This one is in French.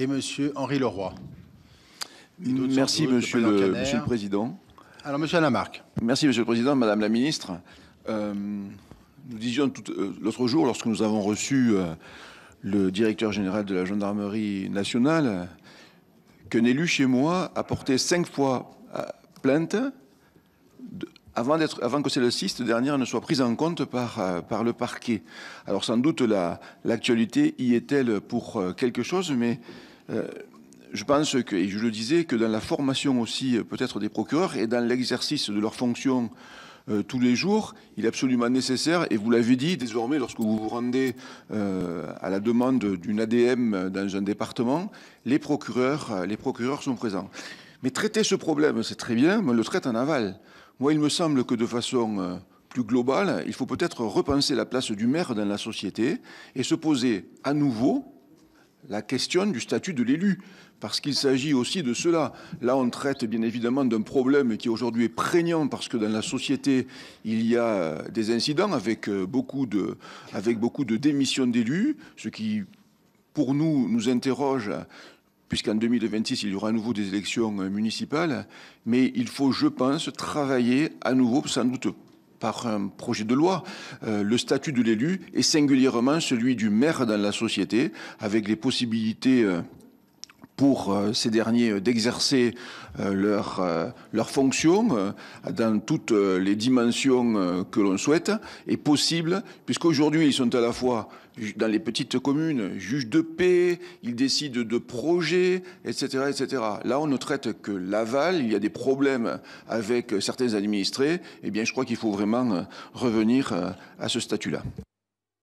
et M. Henri Leroy. Merci, monsieur le, Président. Alors, Monsieur Lamarck. Merci, Monsieur le Président, Madame la Ministre. Euh, nous disions euh, l'autre jour, lorsque nous avons reçu euh, le directeur général de la gendarmerie nationale, qu'un élu chez moi a porté cinq fois plainte avant, que celle-ci, cette dernière, ne soit prise en compte par, euh, le parquet. Alors sans doute l'actualité y est-elle pour euh, quelque chose, mais euh, je pense que, et je le disais, que dans la formation aussi peut-être des procureurs et dans l'exercice de leurs fonctions tous les jours, il est absolument nécessaire, et vous l'avez dit désormais, lorsque vous vous rendez à la demande d'une ADM dans un département, les procureurs, les procureurs sont présents. Mais traiter ce problème, c'est très bien, mais on le traite en aval. Moi, il me semble que de façon euh, plus globale, il faut peut-être repenser la place du maire dans la société et se poser à nouveau la question du statut de l'élu, parce qu'il s'agit aussi de cela. Là, on traite bien évidemment d'un problème qui aujourd'hui est prégnant, parce que dans la société, il y a euh, des incidents avec euh, beaucoup de, avec beaucoup de démissions d'élus, ce qui, pour nous, nous interroge puisqu'en 2026, il y aura à nouveau des élections euh, municipales, mais il faut, je pense, travailler à nouveau, sans doute par un projet de loi, euh, le statut de l'élu et singulièrement celui du maire dans la société, avec les possibilités euh, pour euh, ces derniers euh, d'exercer euh, leurs fonctions fonction dans toutes les dimensions que l'on souhaite est possible, puisqu'aujourd'hui ils sont à la fois dans les petites communes juges de paix, ils décident de projets, etc., etc. Là, on ne traite que l'aval, il y a des problèmes avec certains administrés, et eh bien je crois qu'il faut vraiment revenir à ce statut-là.